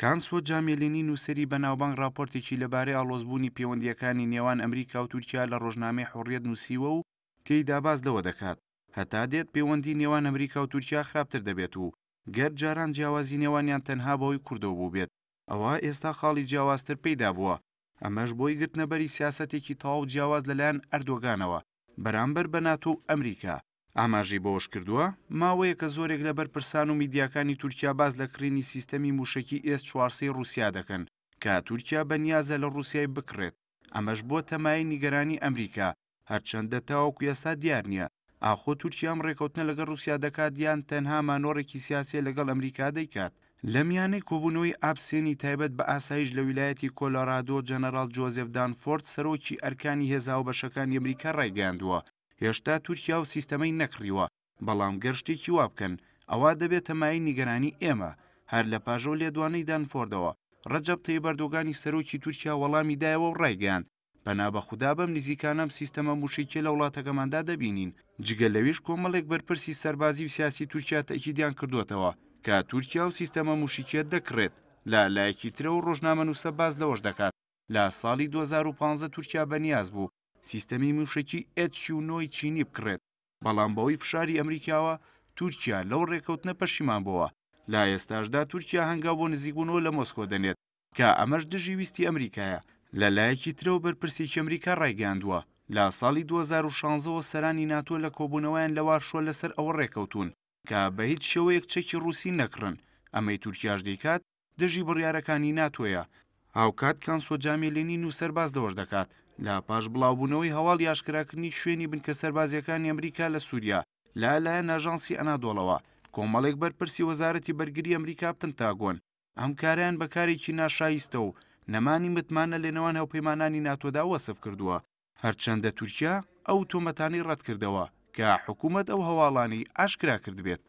کانسۆ جامێلێنی نووسری بەناوبانگ راپۆرتێکی لەبارەی ئالۆزبوونی پەیوەندیەکانی نێوان ئەمریکا و تورکیا لە ڕۆژنامەی حوڕێت نووسیوە و تێیدا باز لەوە دەکات هەتا دێت پەیوەندی نێوان ئەمریکا و تورکیا خراپتر دەبێت و گەر جاران جیاوازی نێوانیان تەنها بەوەی کوردەوە بوو بێت ئەوە ئێستا خاڵی جیاوازتر پیدا بووە ئەمەش بۆی گرتنەبەری سیاسەتێکی تاو جیاواز لەلایەن ئەردۆگانەوە بەرامبەر بە ناتۆ ئەمریکا ئاماژی بۆش کردووە ماوەیە کە زۆرێک لە بەرپرسان و میدیاکانی تورکیا باز لە کڕینی سیستەمی موشکی ئێس چوارسی رووسیا دەکەن کە تورکیا بەنیازە لە رووسای بکرێت ئەمەش بۆ تەمای نیگەرانی ئەمریکا هەرچەندە تاوەکو ئێستا دیار نییە ئاخۆ تورکیام ڕێکوتنە لەگەڵ رووسیا دەکات یان تەنها مانۆڕێکی سیاسی لەگەڵ ئەمریکا دەیکات لە میانەی کۆبوونەوەی ئابسێنی تایبەت بە ئاسایش لە ویلایەتی کۆلۆرادۆ جەنەرال جۆزف دانفۆرد سەرۆکی ئەرکانی هێزا و بەشەکان ئەمریکا ڕایگەاندووە هێشتا تورکیا و سیستەمەی نەکڕیوە بەڵام گەشتێکی وا بکەن ئەوا دەبێت تەمای نیگەرانی ئێمە هەر لە پاژۆ لێدوانەی دانفۆردەوە ڕەجەب تەی بەردۆگانی سەرۆکی تورکیا وەڵامی دایەوە و ڕایگەیان بەنابە خوددا بەم نزیکانەم سیستەمە موشێکی لە وڵاتەکەماندا دەبینین جگە لەویش کۆمەڵێک بەرپرسی سەربازی و سیاسی تورکیا تەکیدیان کردوتەوە کە تورکیا و سیستەمە موشیکێت دەکرێت لە لایەکی ترە و ڕۆژنامە نووسە باز لەوەش دەکات لە ساڵی 2015 تورکیا بەنیاز بوو سیستەمی موشێکی ئەچیونۆی چینی بکڕێت بەڵام بەوەی فشاری ئەمریکاوە تورکیا لەو ڕێکەوتنە پەشیمان بووە لا ئێستاشدا تورکیا هەنگا بۆ نزیکبوونەوە لە مۆسکۆ دەنێت کە ئەمەش دژی ویستی ئەمریکایە لە لایەکی ترەوە بەرپرسێکی ئەمریکا ڕایگەاندووە لە ساڵی 2016 سەرانی ناتۆ لە کۆبوونەوەیان لەوا شۆ لەسەر ئەوە ڕێکەوتون کە بە هیچ شێوەیەک چەکی رووسی نەکڕن ئەمەی تورکیاش دەیکات دژی بڕیارەکانی ناتۆیە هاوکات کانسۆ جامێلێنین و سەرباز دەوەش دەکات لا پاش بڵاوبوونەوەی هەواڵ یاشکراکردنی شوێنی بنکە سەربازیەکانی ئەمریکا لە سووریا لالایەن ئاژانسی ئەنادۆڵەوە کۆمەڵێک بەرپرسی وەزارەتی بەرگری ئەمریکا پنتاگۆن ئەم کاریان بەکارێکی ناشایستە و نەمانی متمانە لێنەوان هەوپەیمانانی ناتۆدا وەسف کردووە هەرچەندە تورکیا ئەو تۆمەتانی ڕەت کردەوە کە حکوومەت ئەو هەواڵانی ئاشکرا کردبێت